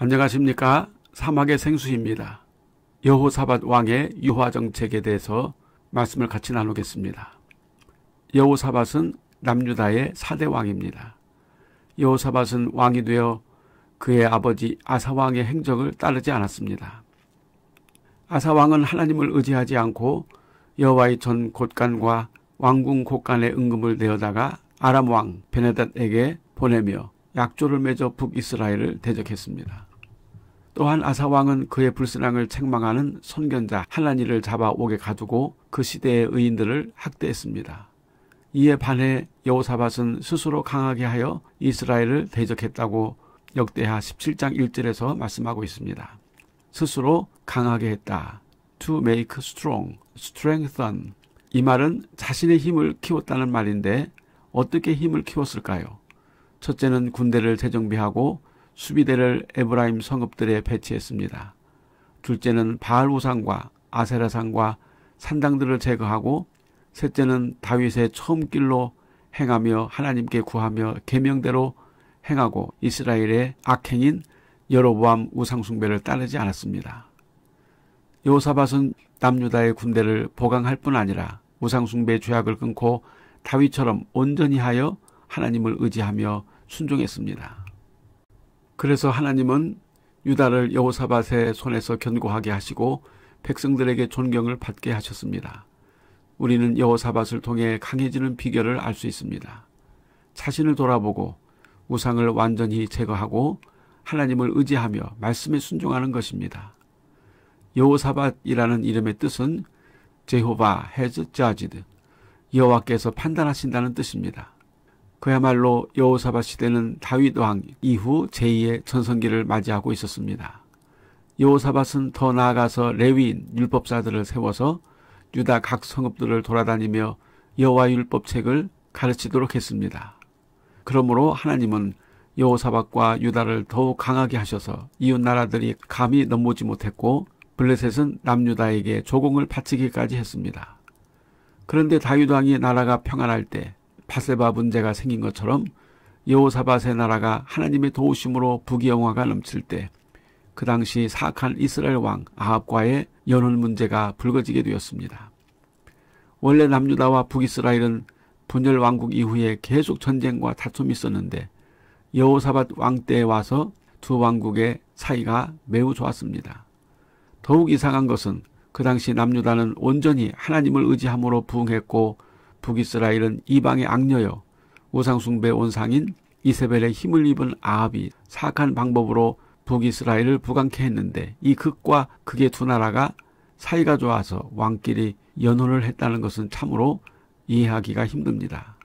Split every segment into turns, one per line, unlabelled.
안녕하십니까. 사막의 생수입니다. 여호사밧 왕의 유화 정책에 대해서 말씀을 같이 나누겠습니다. 여호사밧은 남유다의 4대 왕입니다. 여호사밧은 왕이 되어 그의 아버지 아사 왕의 행적을 따르지 않았습니다. 아사 왕은 하나님을 의지하지 않고 여호와의 전 곳간과 왕궁 곳간의 은금을 내어다가 아람 왕 베네닷에게 보내며 약조를 맺어 북이스라엘을 대적했습니다. 또한 아사왕은 그의 불신앙을 책망하는 선견자 할라니를 잡아 옥에 가두고 그 시대의 의인들을 학대했습니다. 이에 반해 여호사밧은 스스로 강하게 하여 이스라엘을 대적했다고 역대하 17장 1절에서 말씀하고 있습니다. 스스로 강하게 했다. to make strong, strengthen. 이 말은 자신의 힘을 키웠다는 말인데 어떻게 힘을 키웠을까요? 첫째는 군대를 재정비하고 수비대를 에브라임 성읍들에 배치했습니다. 둘째는 바알우상과 아세라상과 산당들을 제거하고 셋째는 다윗의 처음 길로 행하며 하나님께 구하며 계명대로 행하고 이스라엘의 악행인 여로보암 우상숭배를 따르지 않았습니다. 요사밭은 남유다의 군대를 보강할 뿐 아니라 우상숭배 죄악을 끊고 다윗처럼 온전히 하여 하나님을 의지하며 순종했습니다. 그래서 하나님은 유다를 여호사밧의 손에서 견고하게 하시고 백성들에게 존경을 받게 하셨습니다. 우리는 여호사밧을 통해 강해지는 비결을 알 수 있습니다. 자신을 돌아보고 우상을 완전히 제거하고 하나님을 의지하며 말씀에 순종하는 것입니다. 여호사밧이라는 이름의 뜻은 제호바 헤즈 자지드 여호와께서 판단하신다는 뜻입니다. 그야말로 여호사밧 시대는 다윗 왕 이후 제2의 전성기를 맞이하고 있었습니다. 여호사밧은 더 나아가서 레위인 율법사들을 세워서 유다 각 성읍들을 돌아다니며 여호와 율법책을 가르치도록 했습니다. 그러므로 하나님은 여호사밧과 유다를 더욱 강하게 하셔서 이웃 나라들이 감히 넘보지 못했고 블레셋은 남유다에게 조공을 바치기까지 했습니다. 그런데 다윗 왕이 나라가 평안할 때 파세바 문제가 생긴 것처럼 여호사밧의 나라가 하나님의 도우심으로 부귀영화가 넘칠 때 그 당시 사악한 이스라엘 왕 아합과의 연혼 문제가 불거지게 되었습니다. 원래 남유다와 북이스라엘은 분열 왕국 이후에 계속 전쟁과 다툼이 있었는데 여호사밧 왕 때에 와서 두 왕국의 사이가 매우 좋았습니다. 더욱 이상한 것은 그 당시 남유다는 온전히 하나님을 의지함으로 부흥했고 북이스라엘은 이방의 악녀여 우상숭배 온상인 이세벨의 힘을 입은 아합이 사악한 방법으로 북이스라엘을 부강케 했는데 이 극과 극의 두 나라가 사이가 좋아서 왕끼리 연혼을 했다는 것은 참으로 이해하기가 힘듭니다.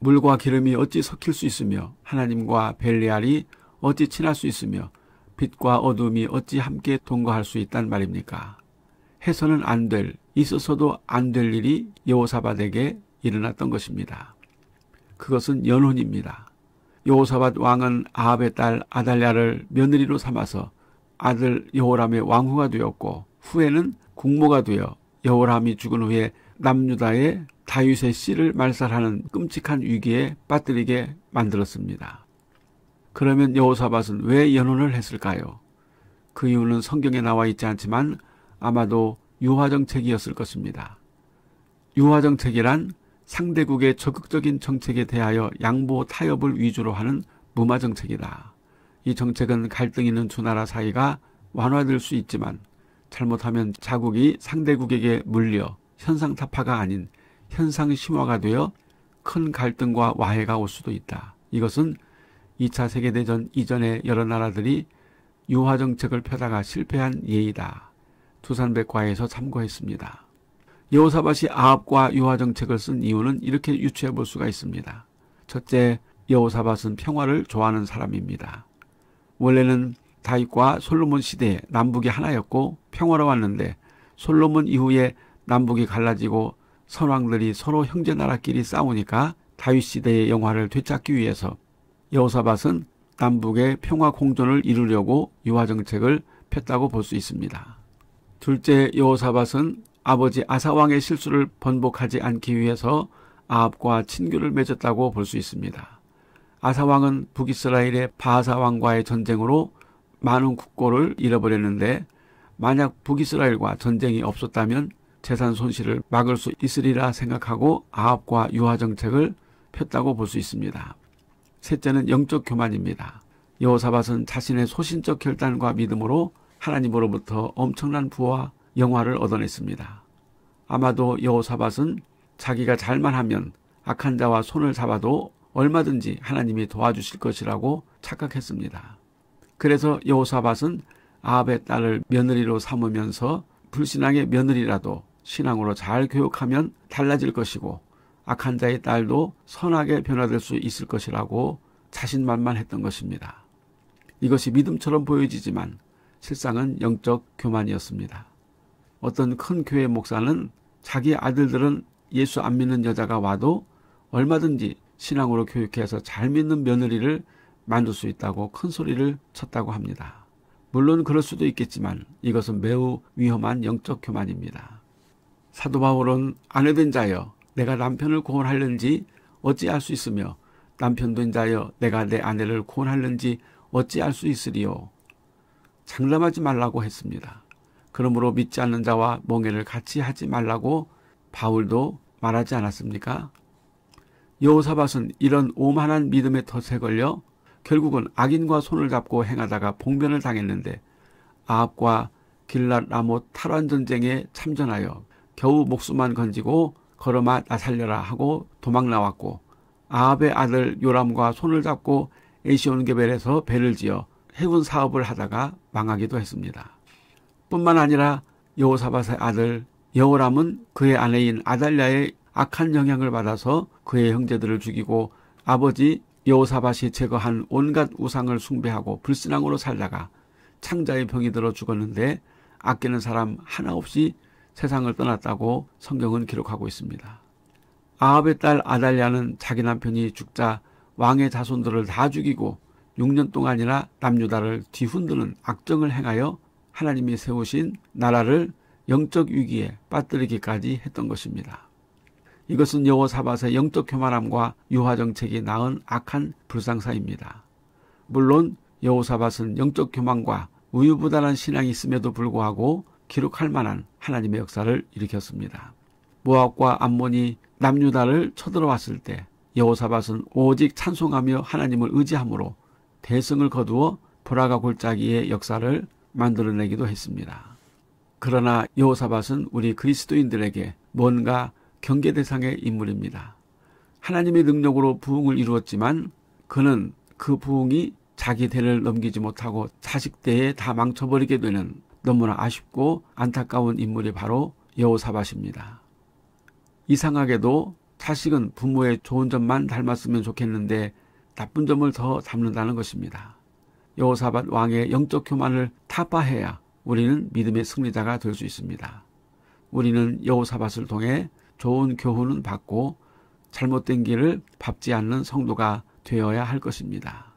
물과 기름이 어찌 섞일 수 있으며 하나님과 벨리알이 어찌 친할 수 있으며 빛과 어둠이 어찌 함께 동거할 수 있단 말입니까? 해서는 안될 있어서도 안 될 일이 여호사밧에게 일어났던 것입니다. 그것은 연혼입니다. 여호사밧 왕은 아합의 딸 아달랴를 며느리로 삼아서 아들 여호람의 왕후가 되었고 후에는 국모가 되어 여호람이 죽은 후에 남유다의 다윗의 씨를 말살하는 끔찍한 위기에 빠뜨리게 만들었습니다. 그러면 여호사밧은 왜 연혼을 했을까요? 그 이유는 성경에 나와 있지 않지만 아마도 유화정책이었을 것입니다. 유화정책이란 상대국의 적극적인 정책에 대하여 양보 타협을 위주로 하는 무마정책이다. 이 정책은 갈등 있는 두 나라 사이가 완화될 수 있지만 잘못하면 자국이 상대국에게 물려 현상 타파가 아닌 현상 심화가 되어 큰 갈등과 와해가 올 수도 있다. 이것은 2차 세계대전 이전의 여러 나라들이 유화 정책을 펴다가 실패한 예이다. 두산백과에서 참고했습니다. 여호사밭이 아합과 유화 정책을 쓴 이유는 이렇게 유추해 볼 수가 있습니다. 첫째, 여호사밭은 평화를 좋아하는 사람입니다. 원래는 다윗과 솔로몬 시대에 남북이 하나였고 평화로웠는데 솔로몬 이후에 남북이 갈라지고 선왕들이 서로 형제 나라끼리 싸우니까 다윗 시대의 영화를 되찾기 위해서 여호사밭은 남북의 평화 공존을 이루려고 유화 정책을 폈다고 볼 수 있습니다. 둘째 여호사밧은 아버지 아사왕의 실수를 번복하지 않기 위해서 아합과 친교를 맺었다고 볼 수 있습니다. 아사왕은 북이스라엘의 바하사왕과의 전쟁으로 많은 국고를 잃어버렸는데 만약 북이스라엘과 전쟁이 없었다면 재산 손실을 막을 수 있으리라 생각하고 아합과 유화 정책을 폈다고 볼 수 있습니다. 셋째는 영적 교만입니다. 여호사밧은 자신의 소신적 결단과 믿음으로 하나님으로부터 엄청난 부와 영화를 얻어냈습니다. 아마도 여호사밭은 자기가 잘만 하면 악한 자와 손을 잡아도 얼마든지 하나님이 도와주실 것이라고 착각했습니다. 그래서 여호사밭은 아합의 딸을 며느리로 삼으면서 불신앙의 며느리라도 신앙으로 잘 교육하면 달라질 것이고 악한 자의 딸도 선하게 변화될 수 있을 것이라고 자신만만했던 것입니다. 이것이 믿음처럼 보여지지만 실상은 영적 교만이었습니다. 어떤 큰 교회 목사는 자기 아들들은 예수 안 믿는 여자가 와도 얼마든지 신앙으로 교육해서 잘 믿는 며느리를 만들 수 있다고 큰 소리를 쳤다고 합니다. 물론 그럴 수도 있겠지만 이것은 매우 위험한 영적 교만입니다. 사도 바울은 아내된 자여 내가 남편을 구원하려는지 어찌 알 수 있으며 남편된 자여 내가 내 아내를 구원하려는지 어찌 알 수 있으리요 장담하지 말라고 했습니다. 그러므로 믿지 않는 자와 멍해를 같이 하지 말라고 바울도 말하지 않았습니까? 여호사밧은 이런 오만한 믿음의 덫에 걸려 결국은 악인과 손을 잡고 행하다가 봉변을 당했는데 아합과 길랏 라못 탈환 전쟁에 참전하여 겨우 목숨만 건지고 걸어마 나살려라 하고 도망 나왔고 아합의 아들 요람과 손을 잡고 에시온 개벨에서 배를 지어 해군 사업을 하다가 망하기도 했습니다. 뿐만 아니라 여호사밧의 아들 여호람은 그의 아내인 아달랴의 악한 영향을 받아서 그의 형제들을 죽이고 아버지 여호사밧이 제거한 온갖 우상을 숭배하고 불신앙으로 살다가 창자의 병이 들어 죽었는데 아끼는 사람 하나 없이 세상을 떠났다고 성경은 기록하고 있습니다. 아합의 딸 아달랴는 자기 남편이 죽자 왕의 자손들을 다 죽이고 6년 동안이나 남유다를 뒤흔드는 악정을 행하여 하나님이 세우신 나라를 영적 위기에 빠뜨리기까지 했던 것입니다. 이것은 여호사밧의 영적 교만함과 유화 정책이 낳은 악한 불상사입니다. 물론 여호사밧은 영적 교만과 우유부단한 신앙이 있음에도 불구하고 기록할 만한 하나님의 역사를 일으켰습니다. 모압과 암몬이 남유다를 쳐들어왔을 때 여호사밧은 오직 찬송하며 하나님을 의지함으로 대승을 거두어 보라가 골짜기의 역사를 만들어내기도 했습니다. 그러나 여호사밧은 우리 그리스도인들에게 뭔가 경계 대상의 인물입니다. 하나님의 능력으로 부흥을 이루었지만 그는 그 부흥이 자기 대를 넘기지 못하고 자식 대에 다 망쳐버리게 되는 너무나 아쉽고 안타까운 인물이 바로 여호사밧입니다. 이상하게도 자식은 부모의 좋은 점만 닮았으면 좋겠는데 나쁜 점을 더 담는다는 것입니다. 여호사밧 왕의 영적 교만을 타파해야 우리는 믿음의 승리자가 될 수 있습니다. 우리는 여호사밧을 통해 좋은 교훈은 받고 잘못된 길을 밟지 않는 성도가 되어야 할 것입니다.